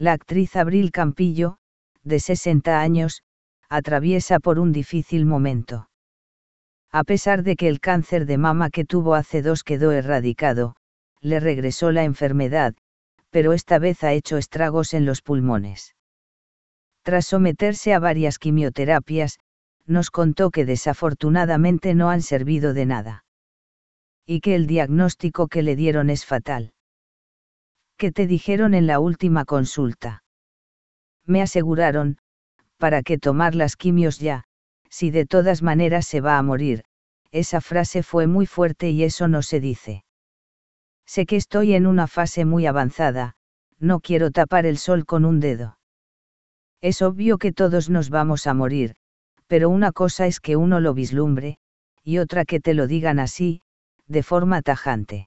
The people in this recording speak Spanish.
la actriz Abril Campillo, de 60 años, atraviesa por un difícil momento. A pesar de que el cáncer de mama que tuvo hace dos quedó erradicado, le regresó la enfermedad, pero esta vez ha hecho estragos en los pulmones. Tras someterse a varias quimioterapias, nos contó que desafortunadamente no han servido de nada. Y que el diagnóstico que le dieron es fatal. ¿Qué te dijeron en la última consulta? Me aseguraron, para que tomar las quimios ya, si de todas maneras se va a morir, esa frase fue muy fuerte y eso no se dice. Sé que estoy en una fase muy avanzada, no quiero tapar el sol con un dedo. Es obvio que todos nos vamos a morir, pero una cosa es que uno lo vislumbre, y otra que te lo digan así, de forma tajante